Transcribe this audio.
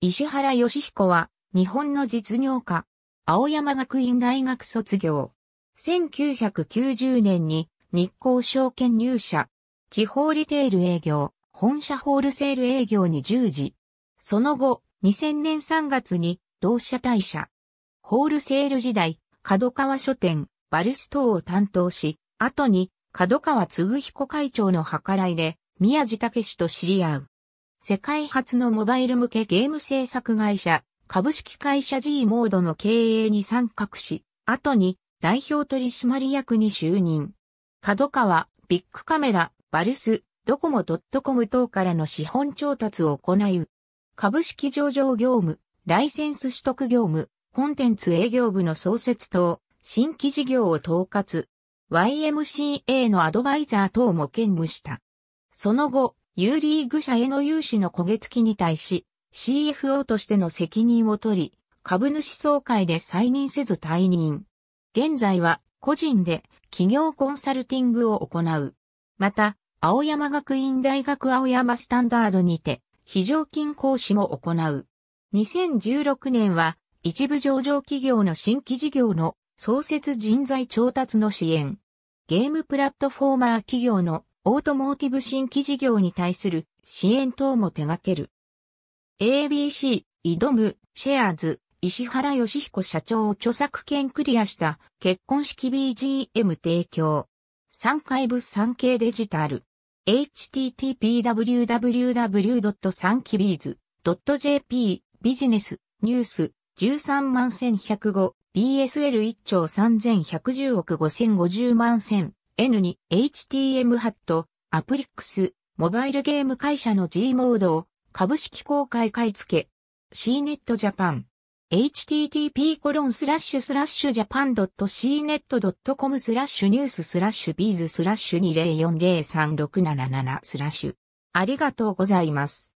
石原義彦は、日本の実業家、青山学院大学卒業。1990年に日光証券入社、地方リテール営業、本社ホールセール営業に従事。その後、2000年3月に同社退社。ホールセール時代、角川書店、バルス等を担当し、後に角川嗣彦会長の計らいで宮地武氏と知り合う。世界初のモバイル向けゲーム制作会社、株式会社 G モードの経営に参画し、後に代表取締役に就任。角川、ビッグカメラ、バルス、ドコモ .com 等からの資本調達を行う。株式上場業務、ライセンス取得業務、コンテンツ営業部の創設等、新規事業を統括、YMCA のアドバイザー等も兼務した。その後、U リーグ社への融資の焦げ付きに対し、CFO としての責任を取り、株主総会で再任せず退任。現在は個人で企業コンサルティングを行う。また、青山学院大学青山スタンダードにて、非常勤講師も行う。2016年は、一部上場企業の新規事業の創設人材調達の支援。ゲームプラットフォーマー企業のオートモーティブ新規事業に対する支援等も手掛ける。ABC、挑む、シェアーズ、石原義彦社長を著作権クリアした結婚式 BGM 提供。3回物産系デジタル。h t t p w w w 3 k b i z j p ビジネスニュース13万1105 BSL1 兆3110億5050万1000 n に HTM ハット、アプリックス、モバイルゲーム会社の G モードを株式公開買い付け、C n e t j a p a n http コロンスラッシュスラッシュ .cnet.com スラッシュニューススラッシュビーズスラッシュ204036777スラッシュありがとうございます。